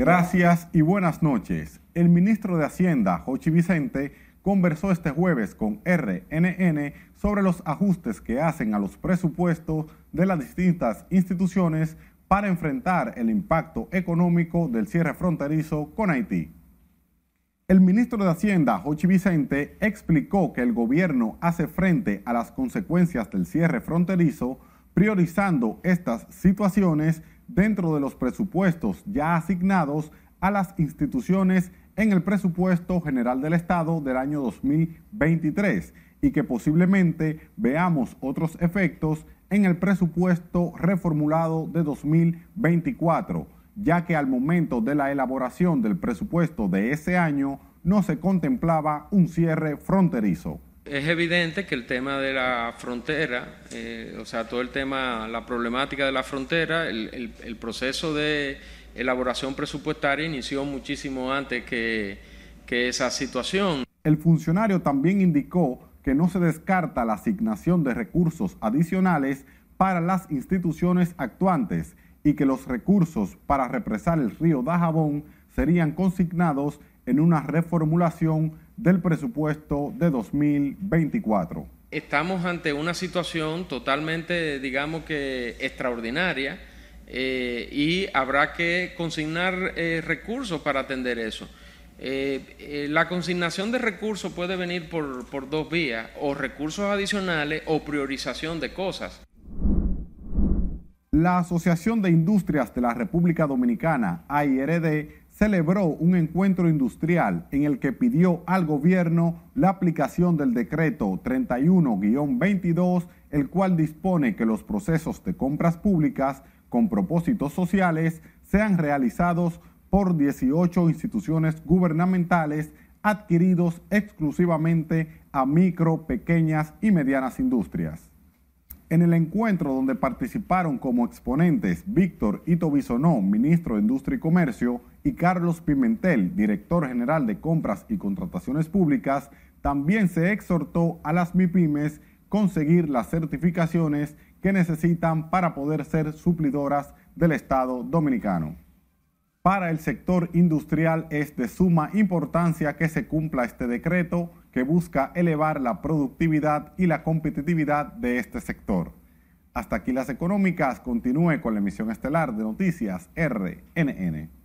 Gracias y buenas noches. El ministro de Hacienda, Jochi Vicente, conversó este jueves con RNN sobre los ajustes que hacen a los presupuestos de las distintas instituciones para enfrentar el impacto económico del cierre fronterizo con Haití. El ministro de Hacienda, Jochi Vicente, explicó que el gobierno hace frente a las consecuencias del cierre fronterizo priorizando estas situaciones dentro de los presupuestos ya asignados a las instituciones en el presupuesto general del Estado del año 2023 y que posiblemente veamos otros efectos en el presupuesto reformulado de 2024, ya que al momento de la elaboración del presupuesto de ese año no se contemplaba un cierre fronterizo es evidente que el tema de la frontera, eh, o sea, todo el tema, la problemática de la frontera, el, proceso de elaboración presupuestaria inició muchísimo antes que, que esa situación. El funcionario también indicó que no se descarta la asignación de recursos adicionales para las instituciones actuantes y que los recursos para represar el río Dajabón serían consignados en una reformulación del presupuesto de 2024. Estamos ante una situación totalmente, digamos que, extraordinaria eh, y habrá que consignar eh, recursos para atender eso. Eh, la consignación de recursos puede venir por, por dos vías, o recursos adicionales o priorización de cosas. La Asociación de Industrias de la República Dominicana, AIRD, celebró un encuentro industrial en el que pidió al gobierno la aplicación del decreto 31-22, el cual dispone que los procesos de compras públicas con propósitos sociales sean realizados por 18 instituciones gubernamentales adquiridos exclusivamente a micro, pequeñas y medianas industrias. En el encuentro donde participaron como exponentes Víctor Ito ministro de Industria y Comercio, y Carlos Pimentel, director general de Compras y Contrataciones Públicas, también se exhortó a las MIPIMES conseguir las certificaciones que necesitan para poder ser suplidoras del Estado dominicano. Para el sector industrial es de suma importancia que se cumpla este decreto que busca elevar la productividad y la competitividad de este sector. Hasta aquí las económicas. Continúe con la emisión estelar de noticias RNN.